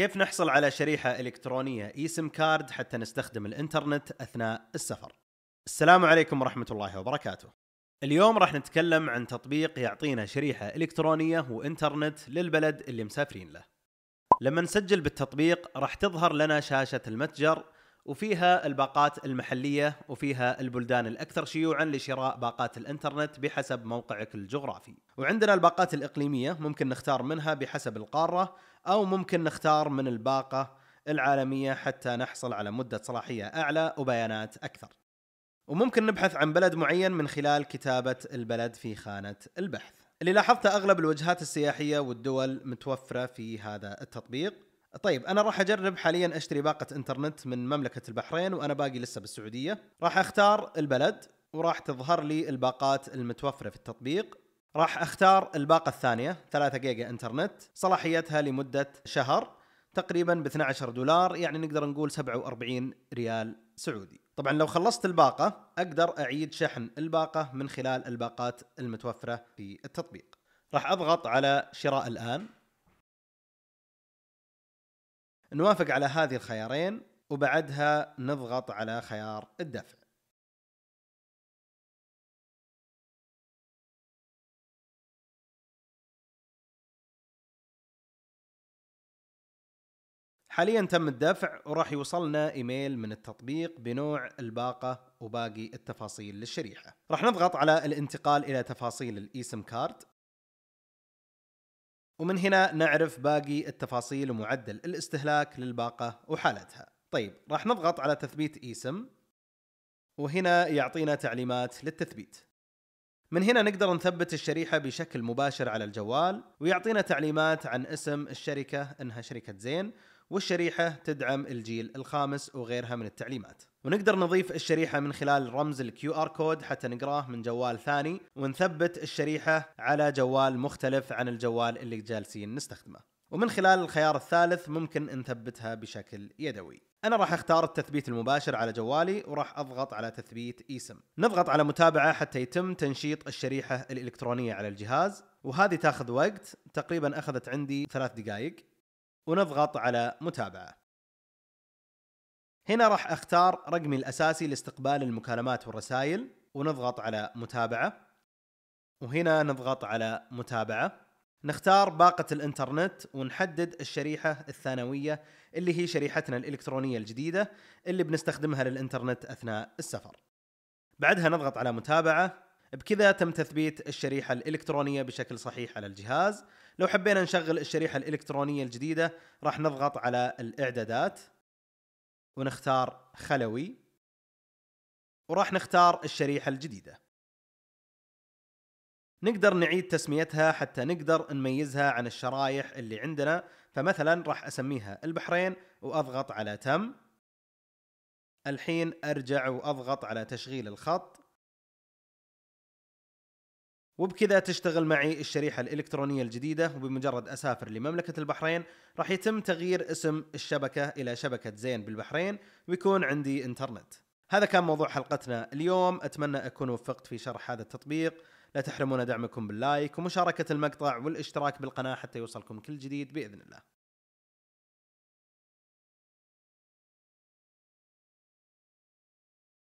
كيف نحصل على شريحة إلكترونية إيسم كارد حتى نستخدم الإنترنت أثناء السفر؟ السلام عليكم ورحمة الله وبركاته. اليوم راح نتكلم عن تطبيق يعطينا شريحة إلكترونية وإنترنت للبلد اللي مسافرين له. لما نسجل بالتطبيق راح تظهر لنا شاشة المتجر وفيها الباقات المحلية وفيها البلدان الأكثر شيوعا لشراء باقات الإنترنت بحسب موقعك الجغرافي وعندنا الباقات الإقليمية ممكن نختار منها بحسب القارة أو ممكن نختار من الباقة العالمية حتى نحصل على مدة صلاحية أعلى وبيانات أكثر وممكن نبحث عن بلد معين من خلال كتابة البلد في خانة البحث اللي لاحظته أغلب الوجهات السياحية والدول متوفرة في هذا التطبيق طيب انا راح اجرب حاليا اشتري باقه انترنت من مملكه البحرين وانا باقي لسه بالسعوديه راح اختار البلد وراح تظهر لي الباقات المتوفره في التطبيق راح اختار الباقه الثانيه 3 جيجا انترنت صلاحيتها لمده شهر تقريبا ب 12 دولار يعني نقدر نقول 47 ريال سعودي طبعا لو خلصت الباقه اقدر اعيد شحن الباقه من خلال الباقات المتوفره في التطبيق راح اضغط على شراء الان نوافق على هذه الخيارين وبعدها نضغط على خيار الدفع حاليا تم الدفع وراح يوصلنا ايميل من التطبيق بنوع الباقه وباقي التفاصيل للشريحه. راح نضغط على الانتقال الى تفاصيل الايسم كارد ومن هنا نعرف باقي التفاصيل ومعدل الاستهلاك للباقة وحالتها طيب راح نضغط على تثبيت اسم وهنا يعطينا تعليمات للتثبيت من هنا نقدر نثبت الشريحة بشكل مباشر على الجوال ويعطينا تعليمات عن اسم الشركة انها شركة زين والشريحة تدعم الجيل الخامس وغيرها من التعليمات ونقدر نضيف الشريحة من خلال رمز الكيو ار كود حتى نقراه من جوال ثاني ونثبت الشريحة على جوال مختلف عن الجوال اللي جالسين نستخدمه ومن خلال الخيار الثالث ممكن نثبتها بشكل يدوي أنا راح أختار التثبيت المباشر على جوالي وراح أضغط على تثبيت اسم نضغط على متابعة حتى يتم تنشيط الشريحة الإلكترونية على الجهاز وهذه تاخذ وقت تقريبا أخذت عندي ثلاث دقائق ونضغط على متابعة هنا راح اختار رقمي الاساسي لاستقبال المكالمات والرسائل ونضغط على متابعه وهنا نضغط على متابعه نختار باقة الانترنت ونحدد الشريحة الثانوية اللي هي شريحتنا الإلكترونية الجديدة اللي بنستخدمها للإنترنت أثناء السفر. بعدها نضغط على متابعة بكذا تم تثبيت الشريحة الإلكترونية بشكل صحيح على الجهاز. لو حبينا نشغل الشريحة الإلكترونية الجديدة راح نضغط على الإعدادات ونختار خلوي وراح نختار الشريحة الجديدة نقدر نعيد تسميتها حتى نقدر نميزها عن الشرايح اللي عندنا فمثلا راح اسميها البحرين واضغط على تم الحين ارجع واضغط على تشغيل الخط وبكذا تشتغل معي الشريحة الإلكترونية الجديدة وبمجرد أسافر لمملكة البحرين راح يتم تغيير اسم الشبكة إلى شبكة زين بالبحرين ويكون عندي إنترنت هذا كان موضوع حلقتنا اليوم أتمنى أكون وفقت في شرح هذا التطبيق لا تحرمونا دعمكم باللايك ومشاركة المقطع والاشتراك بالقناة حتى يوصلكم كل جديد بإذن الله